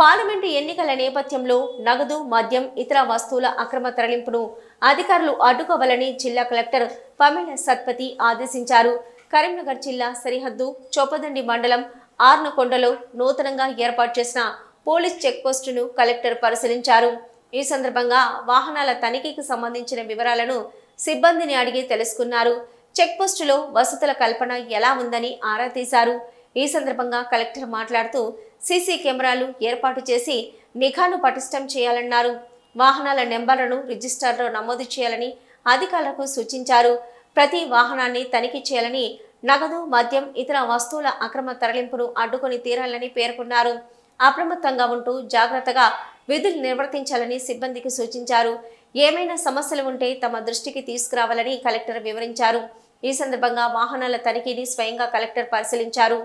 parliament ఎన్నికల నేపథ్యంలో నగదు మద్యం ఇతర వస్తువుల అక్రమ తరలింపును అధికారులు అడ్డుకోవాలని జిల్లా కలెక్టర్ పమిళ సత్పతి ఆదేశించారు కరీంనగర్ జిల్లా సరిహద్దు చొప్పదండి మండలం ఆర్నకొండలో నూతనంగా ఏర్పాటు చేసిన పోలీస్ చెక్పోస్టును కలెక్టర్ పరిశీలించారు ఈ సందర్భంగా వాహనాల తనిఖీకి సంబంధించిన వివరాలను సిబ్బందిని అడిగి తెలుసుకున్నారు చెక్పోస్టులో వసతుల కల్పన ఎలా ఉందని ఆరా తీశారు ఈ సందర్భంగా కలెక్టర్ మాట్లాడుతూ సీసీ కెమెరాలు ఏర్పాటు చేసి నిఘాను పటిష్టం చేయాలన్నారు వాహనాల నెంబర్లను రిజిస్టర్లో నమోదు చేయాలని అధికారులకు సూచించారు ప్రతి వాహనాన్ని తనిఖీ చేయాలని నగదు మద్యం ఇతర వస్తువుల అక్రమ తరలింపును అడ్డుకొని తీరాలని పేర్కొన్నారు అప్రమత్తంగా ఉంటూ జాగ్రత్తగా విధులు నిర్వర్తించాలని సిబ్బందికి సూచించారు ఏమైనా సమస్యలు ఉంటే తమ దృష్టికి తీసుకురావాలని కలెక్టర్ వివరించారు ఈ సందర్భంగా వాహనాల తనిఖీని స్వయంగా కలెక్టర్ పరిశీలించారు